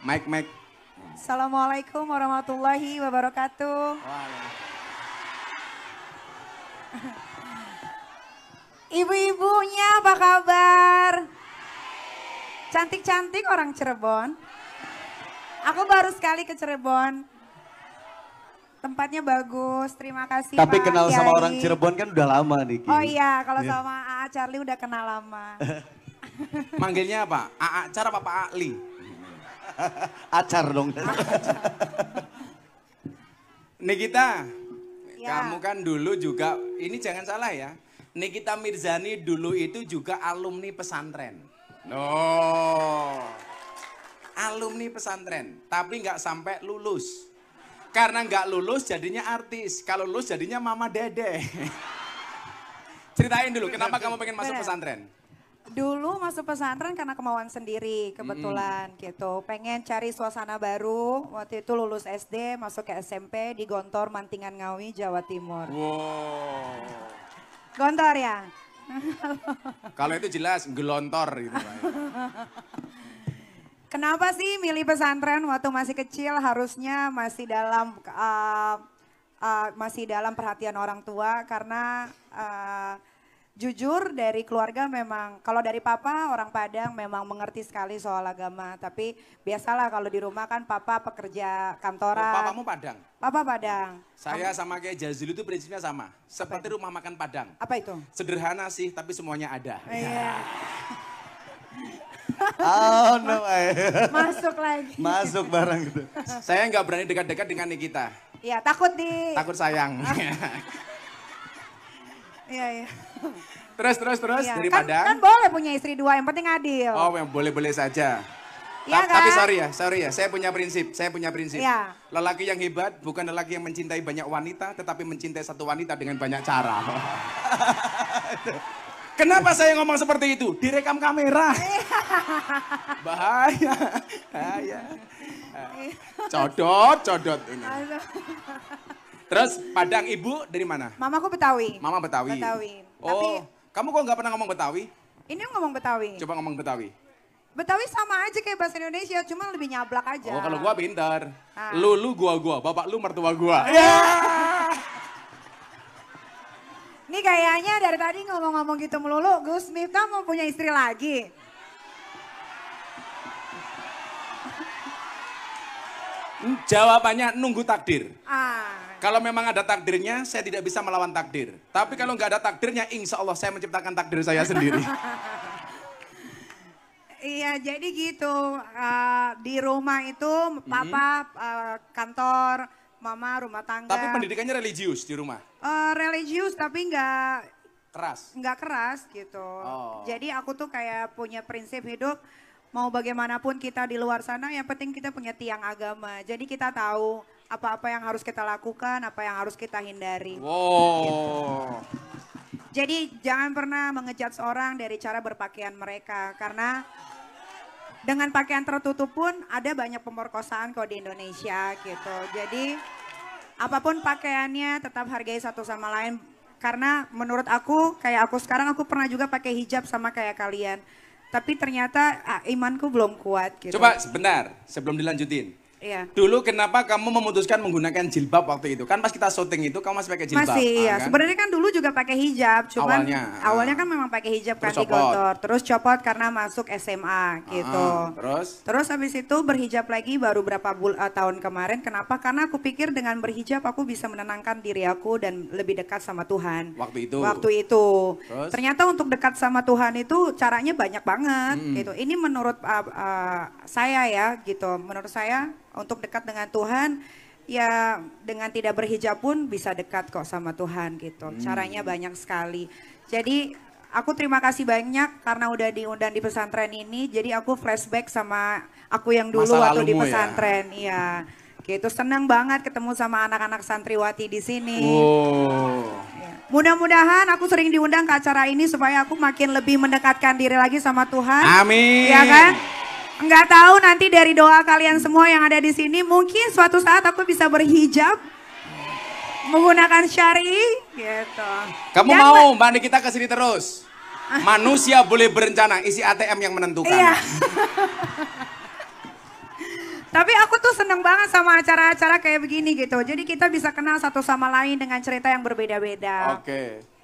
Mike, Mike. Assalamualaikum warahmatullahi wabarakatuh. Ibu-ibunya apa kabar? Cantik-cantik orang Cirebon. Aku baru sekali ke Cirebon. Tempatnya bagus, terima kasih Tapi Pak kenal Kiai. sama orang Cirebon kan udah lama nih. Oh iya, kalau yeah. sama AA Charlie udah kenal lama. Manggilnya apa? AA Char apa Pak Ali? Acar dong. Nikita, ya. kamu kan dulu juga, ini jangan salah ya. Nikita Mirzani dulu itu juga alumni pesantren. Oh. Alumni pesantren, tapi nggak sampai lulus. Karena nggak lulus jadinya artis, kalau lulus jadinya mama dede. Ceritain dulu, kenapa kamu pengen masuk pesantren? Dulu masuk pesantren karena kemauan sendiri kebetulan hmm. gitu. Pengen cari suasana baru. Waktu itu lulus SD, masuk ke SMP di Gontor, Mantingan Ngawi, Jawa Timur. Wow. Gontor ya? Kalau itu jelas gelontor gitu Pak. Kenapa sih milih pesantren waktu masih kecil harusnya masih dalam uh, uh, masih dalam perhatian orang tua karena uh, jujur dari keluarga memang kalau dari papa orang Padang memang mengerti sekali soal agama tapi biasalah kalau di rumah kan papa pekerja kantoran. Oh, papamu Padang. Papa Padang. Saya Kamu... sama kayak jazilu itu prinsipnya sama. Seperti rumah makan Padang. Apa itu? Sederhana sih tapi semuanya ada. Iya. oh no. Masuk lagi. Masuk bareng gitu. Saya nggak berani dekat-dekat dengan Nikita. Iya, takut di Takut sayang. Iya, iya. Terus, terus, terus iya. daripada. Kan, kan boleh punya istri dua, yang penting adil. Oh, yang boleh-boleh saja. Iya kan? Tapi sorry ya, sorry ya, saya punya prinsip, saya punya prinsip. Ya. Lelaki yang hebat bukan lelaki yang mencintai banyak wanita, tetapi mencintai satu wanita dengan banyak cara. Kenapa saya ngomong seperti itu? Direkam kamera. Iya. Bahaya. Bahaya. Codot, codot ini. Terus Padang ibu dari mana? Mamaku Betawi. Mama Betawi. Betawi. Oh, Tapi, kamu kok nggak pernah ngomong Betawi? Ini ngomong Betawi. Coba ngomong Betawi. Betawi sama aja kayak bahasa Indonesia, cuma lebih nyablak aja. Oh kalau gua pintar. Nah. Lu, lu gua gua, bapak lu mertua gua. Ya. Yeah! Ini kayaknya dari tadi ngomong-ngomong gitu melulu, Gus Miftah mau punya istri lagi. Jawabannya nunggu takdir. Ah. Kalau memang ada takdirnya, saya tidak bisa melawan takdir. Tapi kalau nggak ada takdirnya, insya Allah saya menciptakan takdir saya sendiri. Iya, jadi gitu. Uh, di rumah itu papa uh, kantor, mama rumah tangga. Tapi pendidikannya religius di rumah? Uh, religius tapi nggak keras nggak keras gitu oh. jadi aku tuh kayak punya prinsip hidup mau bagaimanapun kita di luar sana yang penting kita punya tiang agama jadi kita tahu apa-apa yang harus kita lakukan, apa yang harus kita hindari. Wow. Jadi jangan pernah mengejat seorang dari cara berpakaian mereka karena dengan pakaian tertutup pun ada banyak pemerkosaan kok di Indonesia gitu. Jadi apapun pakaiannya tetap hargai satu sama lain karena menurut aku kayak aku sekarang aku pernah juga pakai hijab sama kayak kalian. Tapi ternyata ah, imanku belum kuat gitu. Coba sebentar sebelum dilanjutin. Iya. Dulu kenapa kamu memutuskan menggunakan jilbab waktu itu? Kan pas kita syuting itu kamu masih pakai jilbab. Masih, ah, Kan? Iya. Sebenarnya kan dulu juga pakai hijab, cuman awalnya, ah. awalnya kan memang pakai hijab terus kan di kantor, terus copot karena masuk SMA gitu. Ah, ah, terus? Terus habis itu berhijab lagi baru berapa bul uh, tahun kemarin. Kenapa? Karena aku pikir dengan berhijab aku bisa menenangkan diri aku dan lebih dekat sama Tuhan. Waktu itu. Waktu itu. Terus? Ternyata untuk dekat sama Tuhan itu caranya banyak banget hmm. gitu. Ini menurut uh, uh, saya ya gitu. Menurut saya untuk dekat dengan Tuhan ya dengan tidak berhijab pun bisa dekat kok sama Tuhan gitu. Hmm. Caranya banyak sekali. Jadi aku terima kasih banyak karena udah diundang di pesantren ini. Jadi aku flashback sama aku yang dulu Masa waktu di ya? pesantren. Iya. Ya. Gitu senang banget ketemu sama anak-anak santriwati di sini. Wow. Iya. Mudah-mudahan aku sering diundang ke acara ini supaya aku makin lebih mendekatkan diri lagi sama Tuhan. Amin. Ya kan? Nggak tahu nanti dari doa kalian semua yang ada di sini, mungkin suatu saat aku bisa berhijab menggunakan syari gitu. Kamu Dan mau mandi kita ke sini terus. Manusia boleh berencana, isi ATM yang menentukan. Iya. Tapi aku tuh seneng banget sama acara-acara kayak begini gitu. Jadi kita bisa kenal satu sama lain dengan cerita yang berbeda-beda. Oke. Okay.